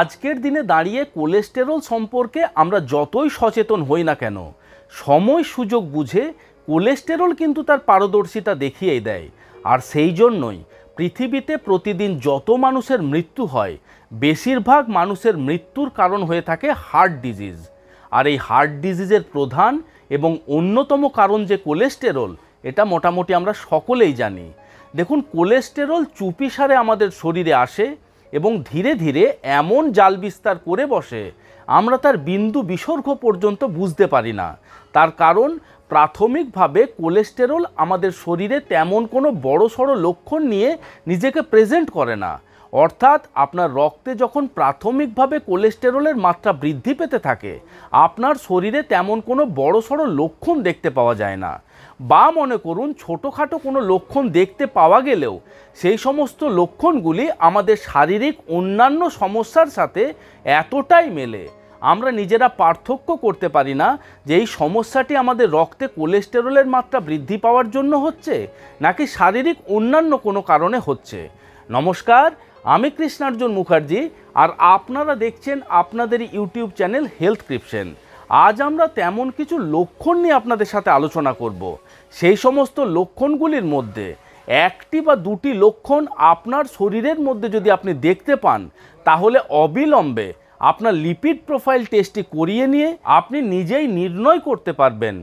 আজকের দিনে দাঁড়িয়ে কোলেস্টেরল সম্পর্কে আমরা যতই সচেতন হই না কেন সময় সুযোগ বুঝে কোলেস্টেরল কিন্তু তার পারদর্শিতা দেখিয়েই দেয় আর সেই জন্যই পৃথিবীতে প্রতিদিন যত মানুষের মৃত্যু হয় বেশিরভাগ মানুষের মৃত্যুর কারণ হয়ে থাকে হার্ট ডিজিজ আর এই হার্ট ডিজিজের প্রধান এবং অন্যতম কারণ যে কোলেস্টেরল এটা মোটামুটি আমরা সকলেই জানি দেখুন কোলেস্টেরল চুপিসারে আমাদের শরীরে আসে এবং ধীরে ধীরে এমন জাল বিস্তার করে বসে আমরা তার বিন্দু বিসর্গ পর্যন্ত বুঝতে পারি না তার কারণ প্রাথমিকভাবে কোলেস্টেরল আমাদের শরীরে তেমন কোনো বড়সড় সড়ো লক্ষণ নিয়ে নিজেকে প্রেজেন্ট করে না অর্থাৎ আপনার রক্তে যখন প্রাথমিকভাবে কোলেস্টেরলের মাত্রা বৃদ্ধি পেতে থাকে আপনার শরীরে তেমন কোনো বড়সড় লক্ষণ দেখতে পাওয়া যায় না বা মনে করুন ছোটোখাটো কোনো লক্ষণ দেখতে পাওয়া গেলেও সেই সমস্ত লক্ষণগুলি আমাদের শারীরিক অন্যান্য সমস্যার সাথে এতটাই মেলে আমরা নিজেরা পার্থক্য করতে পারি না যে এই সমস্যাটি আমাদের রক্তে কোলেস্টেরলের মাত্রা বৃদ্ধি পাওয়ার জন্য হচ্ছে নাকি শারীরিক অন্যান্য কোনো কারণে হচ্ছে নমস্কার আমি কৃষ্ণার্জুন মুখার্জি আর আপনারা দেখছেন আপনাদের ইউটিউব চ্যানেল হেলথ ক্রিপশন আজ আমরা তেমন কিছু লক্ষণ নিয়ে আপনাদের সাথে আলোচনা করব সেই সমস্ত লক্ষণগুলির মধ্যে একটি বা দুটি লক্ষণ আপনার শরীরের মধ্যে যদি আপনি দেখতে পান তাহলে অবিলম্বে আপনার লিপিড প্রোফাইল টেস্টটি করিয়ে নিয়ে আপনি নিজেই নির্ণয় করতে পারবেন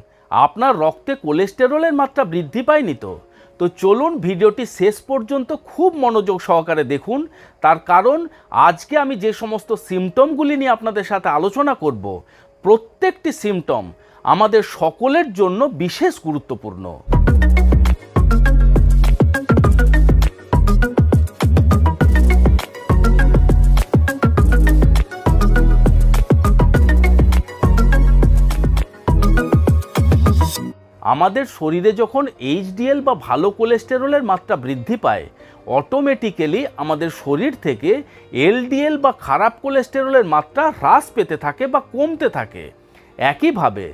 আপনার রক্তে কোলেস্টেরলের মাত্রা বৃদ্ধি পায়নি তো তো চলুন ভিডিওটি শেষ পর্যন্ত খুব মনোযোগ সহকারে দেখুন তার কারণ আজকে আমি যে সমস্ত সিমটমগুলি নিয়ে আপনাদের সাথে আলোচনা করব প্রত্যেকটি সিমটম আমাদের সকলের জন্য বিশেষ গুরুত্বপূর্ণ আমাদের শরীরে যখন এইচডিএল বা ভালো কোলেস্টেরলের মাত্রা বৃদ্ধি পায় অটোমেটিক্যালি আমাদের শরীর থেকে এলডিএল বা খারাপ কোলেস্টেরলের মাত্রা হ্রাস পেতে থাকে বা কমতে থাকে একইভাবে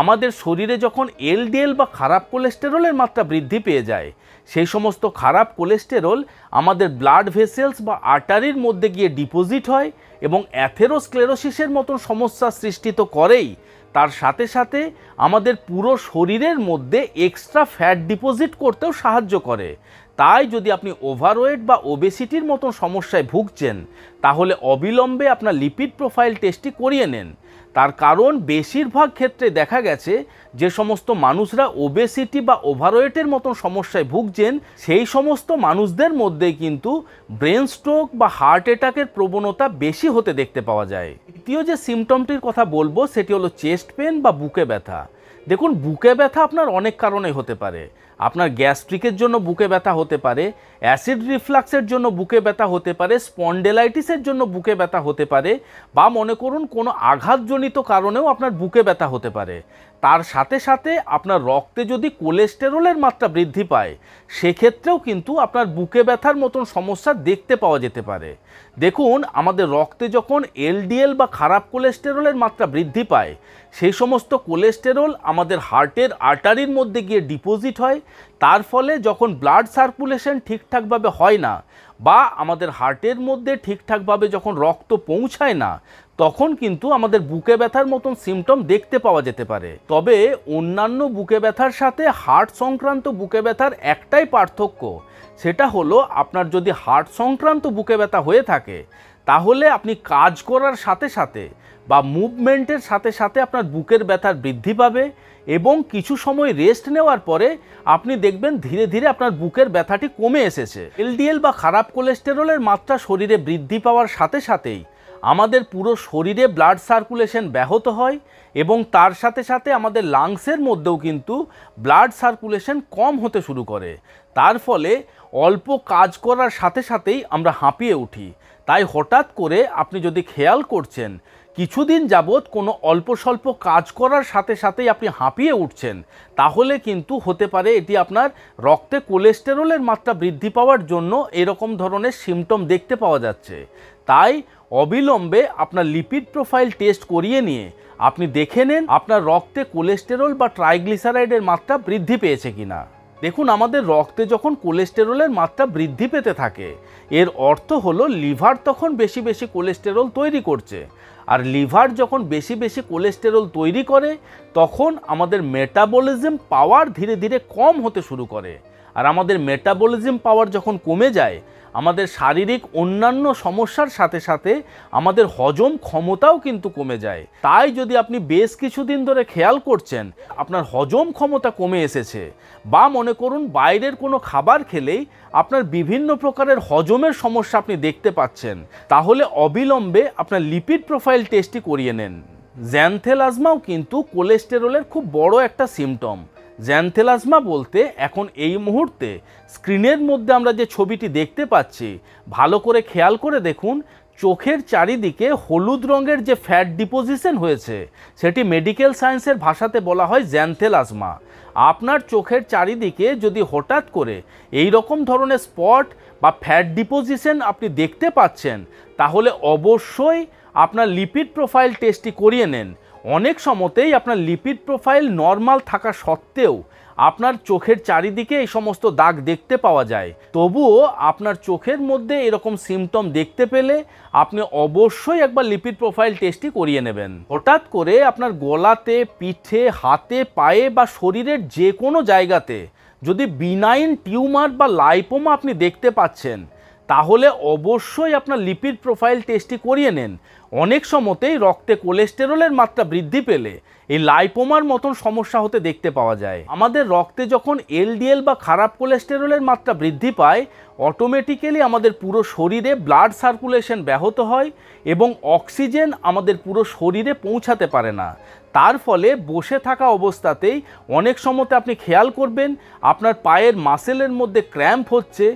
আমাদের শরীরে যখন এলডিএল বা খারাপ কোলেস্টেরলের মাত্রা বৃদ্ধি পেয়ে যায় সেই সমস্ত খারাপ কোলেস্টেরল আমাদের ব্লাড ভেসেলস বা আর্টারির মধ্যে গিয়ে ডিপোজিট হয় এবং অ্যাথেরোস্ক্লেরোসিসের মতন সমস্যা সৃষ্টি তো করেই তার সাথে সাথে আমাদের পুরো শরীরের মধ্যে এক্সট্রা ফ্যাট ডিপোজিট করতেও সাহায্য করে তাই যদি আপনি ওভারওয়েট বা ওবেসিটির মতন সমস্যায় ভুগছেন তাহলে অবিলম্বে আপনার লিপিড প্রোফাইল টেস্টটি করিয়ে নেন তার কারণ বেশিরভাগ ক্ষেত্রে দেখা গেছে যে সমস্ত মানুষরা ওবেসিটি বা ওভারওয়েটের মতন সমস্যায় ভুগছেন সেই সমস্ত মানুষদের মধ্যে কিন্তু ব্রেন স্ট্রোক বা হার্ট অ্যাটাকের প্রবণতা বেশি হতে দেখতে পাওয়া যায় দ্বিতীয় যে সিমটমটির কথা বলবো সেটি হলো চেস্ট পেন বা বুকে ব্যথা দেখুন বুকে ব্যথা আপনার অনেক কারণে হতে পারে আপনার গ্যাস্ট্রিকের জন্য বুকে ব্যথা হতে পারে অ্যাসিড রিফ্লাক্সের জন্য বুকে ব্যথা হতে পারে স্পন্ডেলাইটিসের জন্য বুকে ব্যথা হতে পারে বা মনে করুন কোনো আঘাতজনিত কারণেও আপনার বুকে ব্যথা হতে পারে তার সাথে সাথে আপনার রক্তে যদি কোলেস্টেরলের মাত্রা বৃদ্ধি পায় সেক্ষেত্রেও কিন্তু আপনার বুকে ব্যথার মতন সমস্যা দেখতে পাওয়া যেতে পারে দেখুন আমাদের রক্তে যখন এলডিএল বা খারাপ কোলেস্টেরলের মাত্রা বৃদ্ধি পায় সেই সমস্ত কোলেস্টেরল আমাদের হার্টের আর্টারির মধ্যে গিয়ে ডিপোজিট হয় তার ফলে যখন ব্লাড সার্কুলেশন ঠিকঠাকভাবে হয় না বা আমাদের হার্টের মধ্যে ঠিকঠাকভাবে যখন রক্ত পৌঁছায় না তখন কিন্তু আমাদের বুকে ব্যথার মতন সিমটম দেখতে পাওয়া যেতে পারে তবে অন্যান্য বুকে ব্যথার সাথে হার্ট সংক্রান্ত বুকে ব্যথার একটাই পার্থক্য সেটা হলো আপনার যদি হার্ট সংক্রান্ত বুকে ব্যথা হয়ে থাকে তাহলে আপনি কাজ করার সাথে সাথে বা মুভমেন্টের সাথে সাথে আপনার বুকের ব্যথার বৃদ্ধি পাবে এবং কিছু সময় রেস্ট নেওয়ার পরে আপনি দেখবেন ধীরে ধীরে আপনার বুকের ব্যথাটি কমে এসেছে এলডিএল বা খারাপ কোলেস্টেরলের মাত্রা শরীরে বৃদ্ধি পাওয়ার সাথে সাথেই আমাদের পুরো শরীরে ব্লাড সার্কুলেশন ব্যাহত হয় এবং তার সাথে সাথে আমাদের লাংসের মধ্যেও কিন্তু ব্লাড সার্কুলেশন কম হতে শুরু করে তার ফলে অল্প কাজ করার সাথে সাথেই আমরা হাঁপিয়ে উঠি তাই হঠাৎ করে আপনি যদি খেয়াল করছেন কিছুদিন যাবৎ কোনো অল্প স্বল্প কাজ করার সাথে সাথেই আপনি হাঁপিয়ে উঠছেন তাহলে কিন্তু হতে পারে এটি আপনার রক্তে কোলেস্টেরলের মাত্রা বৃদ্ধি পাওয়ার জন্য এরকম ধরনের সিমটম দেখতে পাওয়া যাচ্ছে তাই অবিলম্বে আপনার লিপিড প্রোফাইল টেস্ট করিয়ে নিয়ে আপনি দেখে নেন আপনার রক্তে কোলেস্টেরল বা ট্রাইগ্লিসারাইডের মাত্রা বৃদ্ধি পেয়েছে কিনা দেখুন আমাদের রক্তে যখন কোলেস্টেরলের মাত্রা বৃদ্ধি পেতে থাকে এর অর্থ হলো লিভার তখন বেশি বেশি কোলেস্টেরল তৈরি করছে আর লিভার যখন বেশি বেশি কোলেস্টেরল তৈরি করে তখন আমাদের মেটাবলিজম পাওয়ার ধীরে ধীরে কম হতে শুরু করে আর আমাদের মেটাবলিজম পাওয়ার যখন কমে যায় আমাদের শারীরিক অন্যান্য সমস্যার সাথে সাথে আমাদের হজম ক্ষমতাও কিন্তু কমে যায় তাই যদি আপনি বেশ কিছুদিন ধরে খেয়াল করছেন আপনার হজম ক্ষমতা কমে এসেছে বা মনে করুন বাইরের কোনো খাবার খেলেই আপনার বিভিন্ন প্রকারের হজমের সমস্যা আপনি দেখতে পাচ্ছেন তাহলে অবিলম্বে আপনার লিপিড প্রোফাইল টেস্টটি করিয়ে নেন জ্যান্থেলাজমাও কিন্তু কোলেস্টেরলের খুব বড় একটা সিমটম জ্যান্থেলাজমা বলতে এখন এই মুহূর্তে স্ক্রিনের মধ্যে আমরা যে ছবিটি দেখতে পাচ্ছি ভালো করে খেয়াল করে দেখুন চোখের চারিদিকে হলুদ রঙের যে ফ্যাট ডিপোজিশন হয়েছে সেটি মেডিকেল সায়েন্সের ভাষাতে বলা হয় জ্যান্থেলাজমা আপনার চোখের চারিদিকে যদি হঠাৎ করে এই রকম ধরনের স্পট বা ফ্যাট ডিপোজিশন আপনি দেখতে পাচ্ছেন তাহলে অবশ্যই আপনার লিপিড প্রোফাইল টেস্টটি করিয়ে নেন অনেক সময়তেই আপনার লিপিড প্রোফাইল নর্মাল থাকা সত্ত্বেও আপনার চোখের চারিদিকে এই সমস্ত দাগ দেখতে পাওয়া যায় তবুও আপনার চোখের মধ্যে এরকম সিমটম দেখতে পেলে আপনি অবশ্যই একবার লিপিড প্রোফাইল টেস্টটি করিয়ে নেবেন হঠাৎ করে আপনার গলাতে পিঠে হাতে পায়ে বা শরীরের যে কোনো জায়গাতে যদি বিনাইন টিউমার বা লাইপোমা আপনি দেখতে পাচ্ছেন তাহলে অবশ্যই আপনার লিপিড প্রোফাইল টেস্টটি করিয়ে নেন অনেক সময়তেই রক্তে কোলেস্টেরলের মাত্রা বৃদ্ধি পেলে এই লাইপোমার মতন সমস্যা হতে দেখতে পাওয়া যায় আমাদের রক্তে যখন এলডিএল বা খারাপ কোলেস্টেরলের মাত্রা বৃদ্ধি পায় অটোমেটিক্যালি আমাদের পুরো শরীরে ব্লাড সার্কুলেশন ব্যাহত হয় এবং অক্সিজেন আমাদের পুরো শরীরে পৌঁছাতে পারে না তার ফলে বসে থাকা অবস্থাতেই অনেক সময়তে আপনি খেয়াল করবেন আপনার পায়ের মাসেলের মধ্যে ক্র্যাম্প হচ্ছে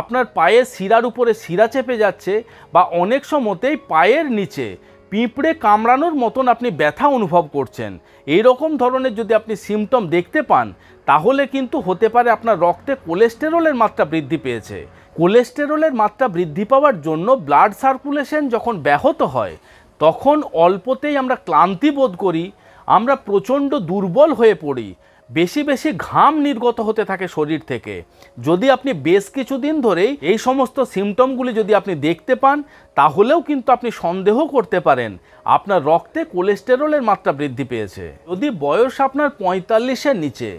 আপনার পায়ের শিরার উপরে শিরা চেপে যাচ্ছে বা অনেক সময়তেই পায়ের নিচে পিঁপড়ে কামড়ানোর মতন আপনি ব্যথা অনুভব করছেন এই রকম ধরনের যদি আপনি সিমটম দেখতে পান তাহলে কিন্তু হতে পারে আপনার রক্তে কোলেস্টেরলের মাত্রা বৃদ্ধি পেয়েছে কোলেস্টেরলের মাত্রা বৃদ্ধি পাওয়ার জন্য ব্লাড সার্কুলেশন যখন ব্যাহত হয় তখন অল্পতেই আমরা ক্লান্তি বোধ করি আমরা প্রচণ্ড দুর্বল হয়ে পড়ি বেশি বেশি ঘাম নির্গত হতে থাকে শরীর থেকে যদি আপনি বেশ কিছুদিন ধরেই এই সমস্ত সিমটমগুলি যদি আপনি দেখতে পান তাহলেও কিন্তু আপনি সন্দেহ করতে পারেন আপনার রক্তে কোলেস্টেরলের মাত্রা বৃদ্ধি পেয়েছে যদি বয়স আপনার পঁয়তাল্লিশের নিচে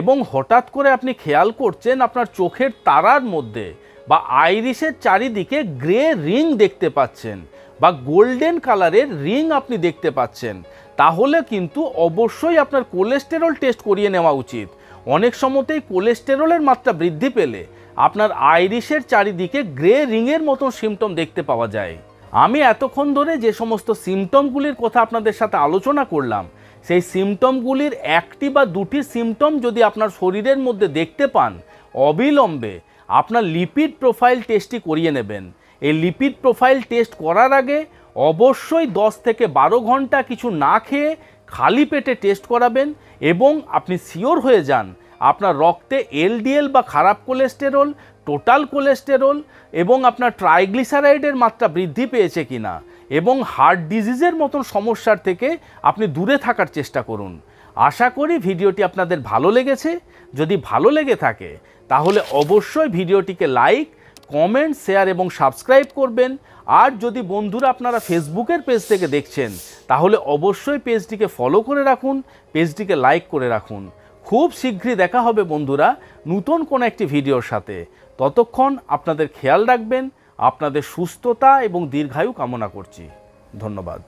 এবং হঠাৎ করে আপনি খেয়াল করছেন আপনার চোখের তারার মধ্যে বা আইরিশের চারিদিকে গ্রে রিং দেখতে পাচ্ছেন বা গোল্ডেন কালারের রিং আপনি দেখতে পাচ্ছেন তাহলে কিন্তু অবশ্যই আপনার কোলেস্টেরল টেস্ট করিয়ে নেওয়া উচিত অনেক সময়তেই কোলেস্টেরলের মাত্রা বৃদ্ধি পেলে আপনার আইরিশের চারিদিকে গ্রে রিংয়ের মতো সিমটম দেখতে পাওয়া যায় আমি এতক্ষণ ধরে যে সমস্ত সিমটমগুলির কথা আপনাদের সাথে আলোচনা করলাম সেই সিমটমগুলির একটি বা দুটি সিমটম যদি আপনার শরীরের মধ্যে দেখতে পান অবিলম্বে আপনার লিপিড প্রোফাইল টেস্টটি করিয়ে নেবেন এই লিপিড প্রোফাইল টেস্ট করার আগে অবশ্যই 10 থেকে বারো ঘন্টা কিছু না খেয়ে খালি পেটে টেস্ট করাবেন এবং আপনি সিওর হয়ে যান আপনার রক্তে এলডিএল বা খারাপ কোলেস্টেরল টোটাল কোলেস্টেরল এবং আপনার ট্রাইগ্লিসারাইডের মাত্রা বৃদ্ধি পেয়েছে কিনা এবং হার্ট ডিজিজের মতন সমস্যার থেকে আপনি দূরে থাকার চেষ্টা করুন আশা করি ভিডিওটি আপনাদের ভালো লেগেছে যদি ভালো লেগে থাকে তাহলে অবশ্যই ভিডিওটিকে লাইক কমেন্ট শেয়ার এবং সাবস্ক্রাইব করবেন আর যদি বন্ধুরা আপনারা ফেসবুকের পেজ থেকে দেখছেন তাহলে অবশ্যই পেজটিকে ফলো করে রাখুন পেজটিকে লাইক করে রাখুন খুব শীঘ্রই দেখা হবে বন্ধুরা নতুন কোনো একটি ভিডিওর সাথে ততক্ষণ আপনাদের খেয়াল রাখবেন আপনাদের সুস্থতা এবং দীর্ঘায়ু কামনা করছি ধন্যবাদ